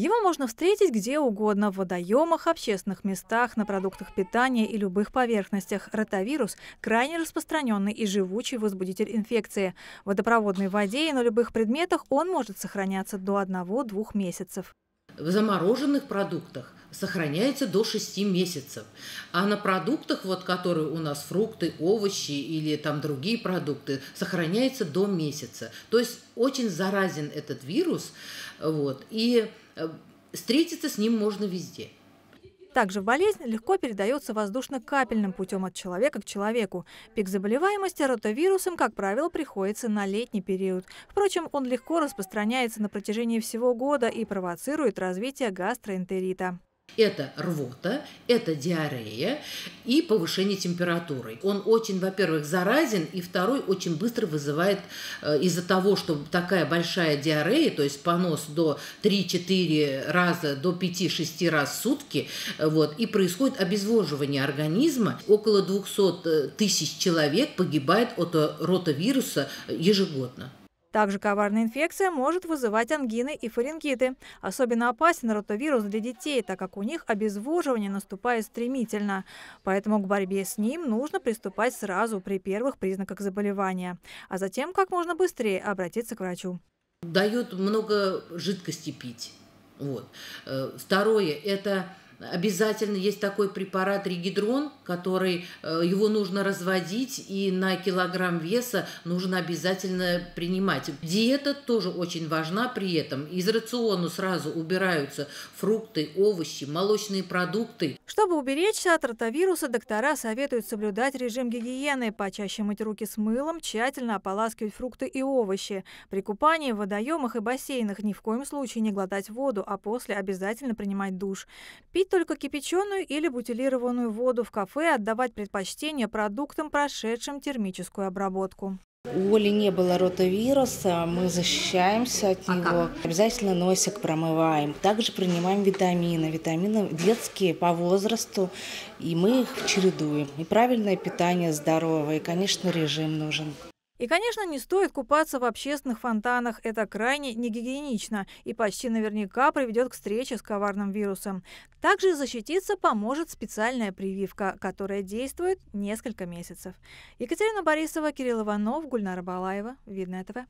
Его можно встретить где угодно – в водоемах, общественных местах, на продуктах питания и любых поверхностях. Ротавирус – крайне распространенный и живучий возбудитель инфекции. В водопроводной воде и на любых предметах он может сохраняться до одного-двух месяцев. В замороженных продуктах сохраняется до 6 месяцев. А на продуктах, вот, которые у нас фрукты, овощи или там другие продукты, сохраняется до месяца. То есть очень заразен этот вирус. Вот, и Э, встретиться с ним можно везде. Также болезнь легко передается воздушно-капельным путем от человека к человеку. Пик заболеваемости ротавирусом, как правило, приходится на летний период. Впрочем, он легко распространяется на протяжении всего года и провоцирует развитие гастроэнтерита. Это рвота, это диарея и повышение температуры. Он очень, во-первых, заразен, и второй очень быстро вызывает э, из-за того, что такая большая диарея, то есть понос до 3-4 раза, до 5-6 раз в сутки, э, вот, и происходит обезвоживание организма. Около 200 э, тысяч человек погибает от ротавируса ежегодно. Также коварная инфекция может вызывать ангины и фарингиты. Особенно опасен ротовирус для детей, так как у них обезвоживание наступает стремительно. Поэтому к борьбе с ним нужно приступать сразу при первых признаках заболевания, а затем как можно быстрее обратиться к врачу. Дает много жидкости пить. Вот. Э, второе – это Обязательно есть такой препарат регидрон, который э, его нужно разводить и на килограмм веса нужно обязательно принимать. Диета тоже очень важна при этом. Из рациона сразу убираются фрукты, овощи, молочные продукты. Чтобы уберечься от ротавируса, доктора советуют соблюдать режим гигиены, почаще мыть руки с мылом, тщательно ополаскивать фрукты и овощи. При купании в водоемах и бассейнах ни в коем случае не глотать воду, а после обязательно принимать душ. Пить только кипяченую или бутилированную воду в кафе, отдавать предпочтение продуктам, прошедшим термическую обработку. У Оли не было ротавируса, мы защищаемся от него. Ага. Обязательно носик промываем. Также принимаем витамины. Витамины детские по возрасту, и мы их чередуем. И правильное питание здоровое, и, конечно, режим нужен. И, конечно, не стоит купаться в общественных фонтанах. Это крайне негигиенично и почти наверняка приведет к встрече с коварным вирусом. Также защититься поможет специальная прививка, которая действует несколько месяцев. Екатерина Борисова, Кирилл Иванов, Гульнара Балаева. Видно этого?